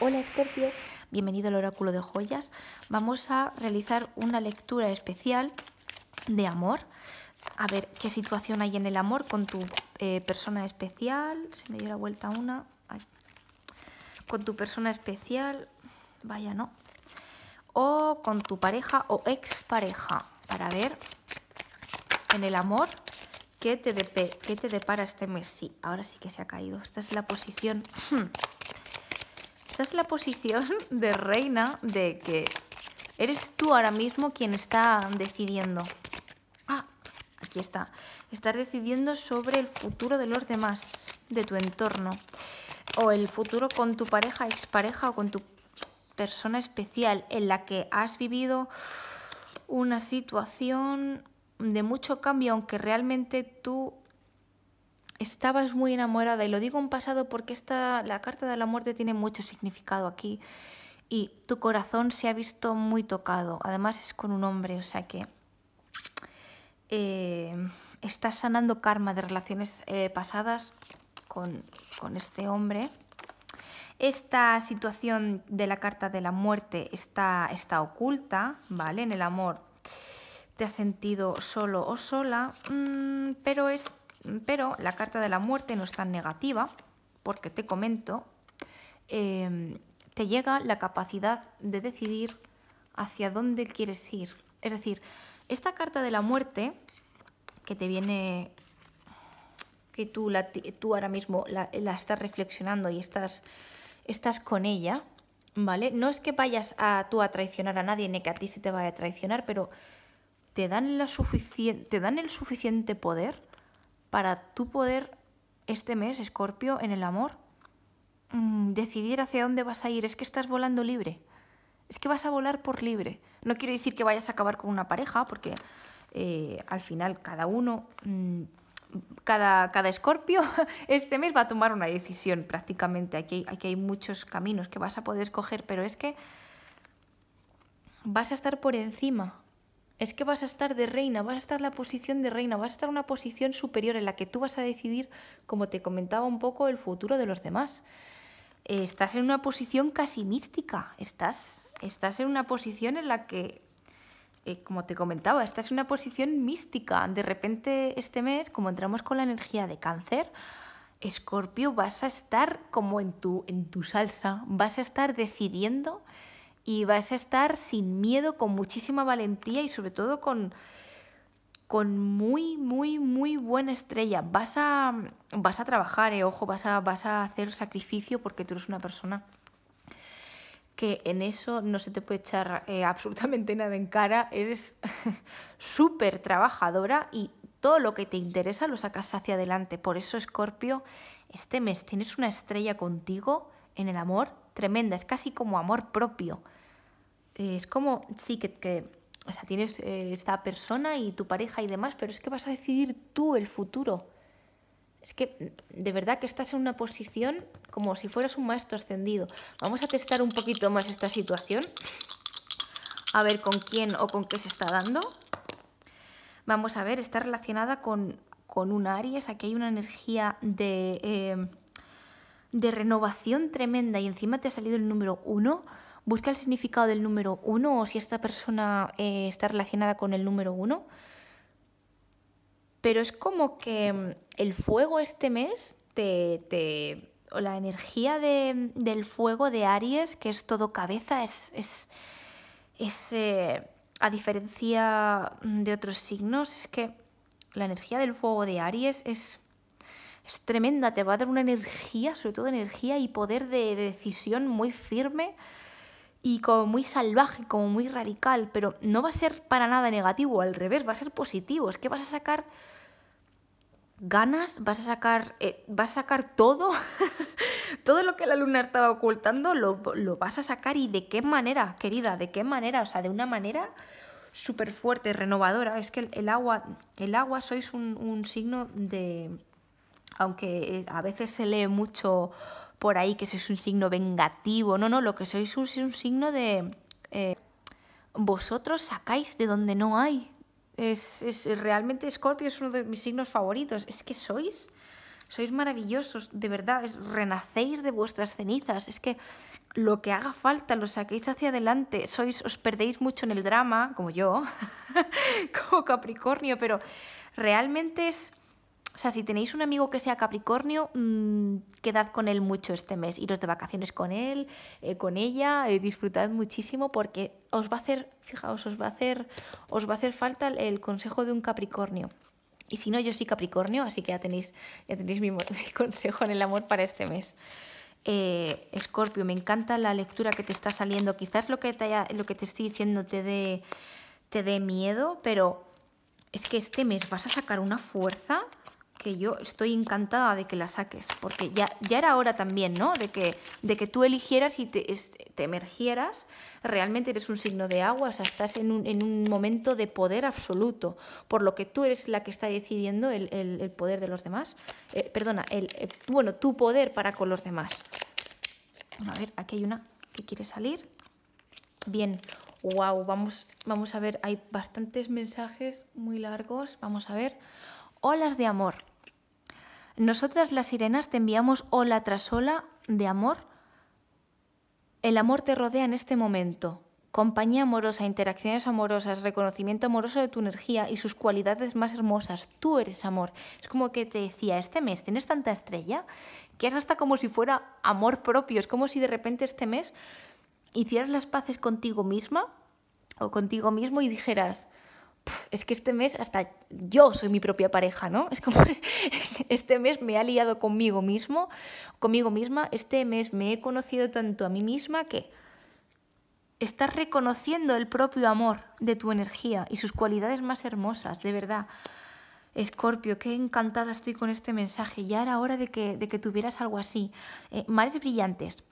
Hola Scorpio. bienvenido al oráculo de joyas. Vamos a realizar una lectura especial de amor. A ver qué situación hay en el amor con tu eh, persona especial. Se me dio la vuelta una. Con tu persona especial. Vaya, no. O con tu pareja o expareja. Para ver en el amor qué te, qué te depara este mes. Sí, ahora sí que se ha caído. Esta es la posición. Esta es la posición de reina de que eres tú ahora mismo quien está decidiendo. Ah, aquí está. Estás decidiendo sobre el futuro de los demás, de tu entorno. O el futuro con tu pareja, expareja o con tu persona especial en la que has vivido una situación de mucho cambio, aunque realmente tú estabas muy enamorada, y lo digo en pasado porque la carta de la muerte tiene mucho significado aquí, y tu corazón se ha visto muy tocado, además es con un hombre, o sea que eh, estás sanando karma de relaciones eh, pasadas con, este hombre. Esta situación de la carta de la muerte está, está oculta, ¿vale? En el amor te has sentido solo o sola, mm, pero es pero la carta de la muerte no es tan negativa, porque te comento, em, te llega la capacidad de decidir hacia dónde quieres ir. Es decir, esta carta de la muerte que te viene, que tú, tú ahora mismo la, estás reflexionando y estás, estás con ella, ¿vale? No es que vayas a, tú a traicionar a nadie ni que a ti se te vaya a traicionar, pero te dan, la te dan el suficiente poder para tú poder este mes, Escorpio, en el amor, mm, decidir hacia dónde vas a ir. Es que estás volando libre. Es que vas a volar por libre. No quiero decir que vayas a acabar con una pareja, porque eh, al final cada uno, mm, cada, cada escorpio este mes va a tomar una decisión prácticamente. Aquí, aquí hay muchos caminos que vas a poder escoger, pero es que vas a estar por encima es que vas a estar de reina, vas a estar en la posición de reina, vas a estar en una posición superior en la que tú vas a decidir, como te comentaba un poco, el futuro de los demás. Eh, estás en una posición casi mística, estás, estás en una posición en la que, eh, como te comentaba, estás en una posición mística. De repente este mes, como entramos con la energía de cáncer, Escorpio, vas a estar como en tu, en tu salsa, vas a estar decidiendo y vas a estar sin miedo, con muchísima valentía y sobre todo con, con muy, muy, muy buena estrella. Vas a, vas a trabajar, eh, ojo, vas a, vas a hacer sacrificio porque tú eres una persona que en eso no se te puede echar eh, absolutamente nada en cara, eres súper trabajadora y todo lo que te interesa lo sacas hacia adelante. Por eso, Escorpio, este mes tienes una estrella contigo en el amor tremenda, es casi como amor propio. Eh, es como, sí, que, que o sea, tienes eh, esta persona y tu pareja y demás, pero es que vas a decidir tú el futuro. Es que de verdad que estás en una posición como si fueras un maestro ascendido. Vamos a testar un poquito más esta situación. A ver con quién o con qué se está dando. Vamos a ver, está relacionada con, con un Aries. Aquí hay una energía de... Eh, de renovación tremenda y encima te ha salido el número uno, busca el significado del número uno o si esta persona eh, está relacionada con el número uno. Pero es como que mm, el fuego este mes te, o la energía del fuego de Aries, que es todo cabeza, es, es, eh, a diferencia mm, de otros signos, es que la energía del fuego de Aries es es tremenda, te va a dar una energía, sobre todo energía y poder de, decisión muy firme y como muy salvaje, como muy radical, pero no va a ser para nada negativo, al revés, va a ser positivo, es que vas a sacar ganas, vas a sacar, eh, vas a sacar todo, todo lo que la luna estaba ocultando, lo, vas a sacar y de qué manera, querida, de qué manera, o sea, de una manera súper fuerte, renovadora, es que el, agua, el agua sois un signo de aunque eh, a veces se lee mucho por ahí que sois un signo vengativo, no, no, lo que sois es un signo de... Eh, vosotros sacáis de donde no hay. Es, realmente Scorpio es uno de mis signos favoritos. Es que sois, sois maravillosos, de verdad, es, renacéis de vuestras cenizas. Es que lo que haga falta lo saquéis hacia adelante. Sois, os perdéis mucho en el drama, como yo, como Capricornio, pero realmente es o sea, si tenéis un amigo que sea Capricornio, mm, quedad con él mucho este mes, iros de vacaciones con él, eh, con ella, eh, disfrutad muchísimo porque os va a hacer, fijaos, os va a hacer, os va a hacer falta el, consejo de un Capricornio. Y si no, yo soy Capricornio, así que ya tenéis, tenéis mi, consejo en el amor para este mes. Eh, Escorpio, me encanta la lectura que te está saliendo. Quizás lo que te, lo que te estoy diciendo te dé miedo, pero es que este mes vas a sacar una fuerza que yo estoy encantada de que la saques, porque ya, ya era hora también, ¿no? De que, de que tú eligieras y te, te emergieras. Realmente eres un signo de agua, o sea, estás en un, momento de poder absoluto, por lo que tú eres la que está decidiendo el, poder de los demás. Eh, perdona, el, eh, bueno, tu poder para con los demás. A ver, aquí hay una que quiere salir. Bien, wow, vamos, vamos a ver, hay bastantes mensajes muy largos, vamos a ver. Olas de amor. Nosotras las sirenas te enviamos ola tras ola de amor. El amor te rodea en este momento. Compañía amorosa, interacciones amorosas, reconocimiento amoroso de tu energía y sus cualidades más hermosas. Tú eres amor. Es como que te decía, este mes tienes tanta estrella que es hasta como si fuera amor propio. Es como si de repente este mes hicieras las paces contigo misma o contigo mismo y dijeras, es que este mes hasta yo soy mi propia pareja, ¿no? Es como este mes me ha liado conmigo mismo, conmigo misma, este mes me he conocido tanto a mí misma que estás reconociendo el propio amor de tu energía y sus cualidades más hermosas, de verdad. Escorpio, qué encantada estoy con este mensaje. Ya era hora de que, de que tuvieras algo así. Eh, mares brillantes,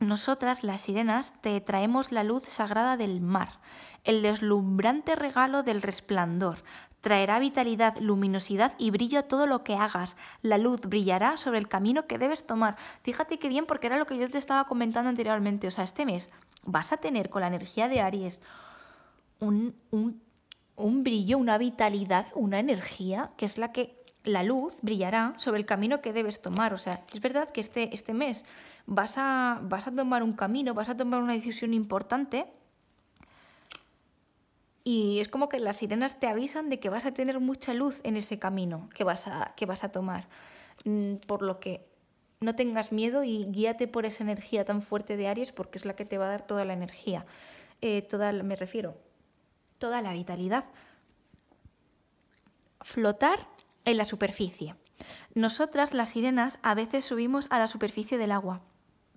nosotras, las sirenas, te traemos la luz sagrada del mar, el deslumbrante regalo del resplandor. Traerá vitalidad, luminosidad y brillo a todo lo que hagas. La luz brillará sobre el camino que debes tomar. Fíjate qué bien, porque era lo que yo te estaba comentando anteriormente. O sea, este mes vas a tener con la energía de Aries un, un brillo, una vitalidad, una energía que es la que la luz brillará sobre el camino que debes tomar. O sea, es verdad que este, este mes vas a, vas a tomar un camino, vas a tomar una decisión importante y es como que las sirenas te avisan de que vas a tener mucha luz en ese camino que vas a, que vas a tomar. Mm, por lo que no tengas miedo y guíate por esa energía tan fuerte de Aries porque es la que te va a dar toda la energía. Eh, toda, me refiero, toda la vitalidad. Flotar en la superficie. Nosotras, las sirenas, a veces subimos a la superficie del agua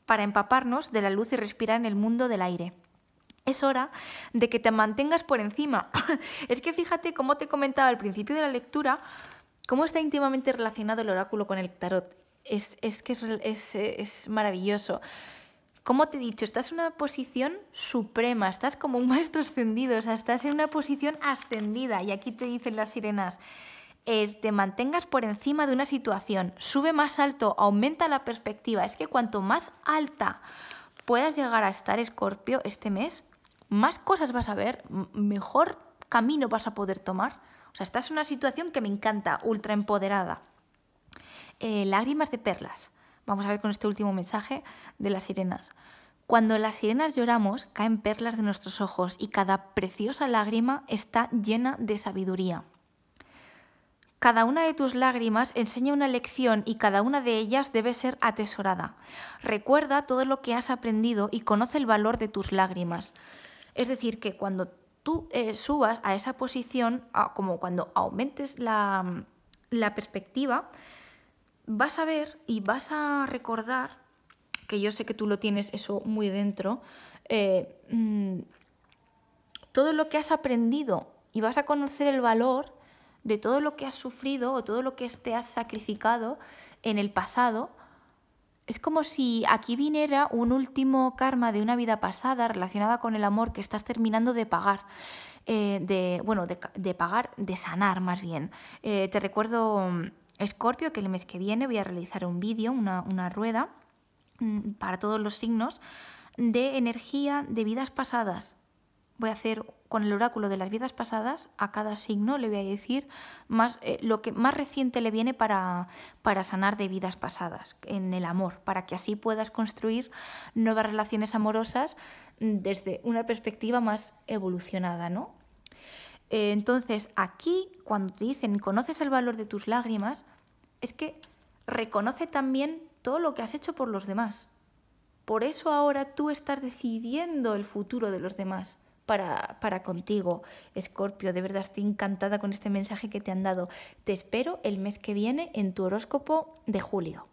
para empaparnos de la luz y respirar en el mundo del aire. Es hora de que te mantengas por encima. es que fíjate, como te comentaba al principio de la lectura, cómo está íntimamente relacionado el oráculo con el tarot. Es, es que es, es, es maravilloso. Como te he dicho, estás en una posición suprema, estás como un maestro ascendido, o sea, estás en una posición ascendida. Y aquí te dicen las sirenas, es te mantengas por encima de una situación, sube más alto, aumenta la perspectiva. Es que cuanto más alta puedas llegar a estar, Escorpio, este mes, más cosas vas a ver, mejor camino vas a poder tomar. O sea, estás en una situación que me encanta, ultra empoderada. Eh, lágrimas de perlas. Vamos a ver con este último mensaje de las sirenas. Cuando las sirenas lloramos, caen perlas de nuestros ojos y cada preciosa lágrima está llena de sabiduría. Cada una de tus lágrimas enseña una lección y cada una de ellas debe ser atesorada. Recuerda todo lo que has aprendido y conoce el valor de tus lágrimas. Es decir, que cuando tú eh, subas a esa posición, como cuando aumentes la, perspectiva, vas a ver y vas a recordar, que yo sé que tú lo tienes eso muy dentro, eh, mm, todo lo que has aprendido y vas a conocer el valor de todo lo que has sufrido o todo lo que te has sacrificado en el pasado. Es como si aquí viniera un último karma de una vida pasada relacionada con el amor que estás terminando de pagar. Eh, de, bueno, de, pagar, de sanar más bien. Eh, te recuerdo, mm, Scorpio, que el mes que viene voy a realizar un vídeo, una, una rueda mm, para todos los signos de energía de vidas pasadas voy a hacer con el oráculo de las vidas pasadas, a cada signo le voy a decir más, eh, lo que más reciente le viene para, para sanar de vidas pasadas en el amor, para que así puedas construir nuevas relaciones amorosas mm, desde una perspectiva más evolucionada, ¿no? Eh, entonces, aquí, cuando te dicen conoces el valor de tus lágrimas, es que reconoce también todo lo que has hecho por los demás. Por eso ahora tú estás decidiendo el futuro de los demás para, para contigo, Escorpio. De verdad estoy encantada con este mensaje que te han dado. Te espero el mes que viene en tu horóscopo de julio.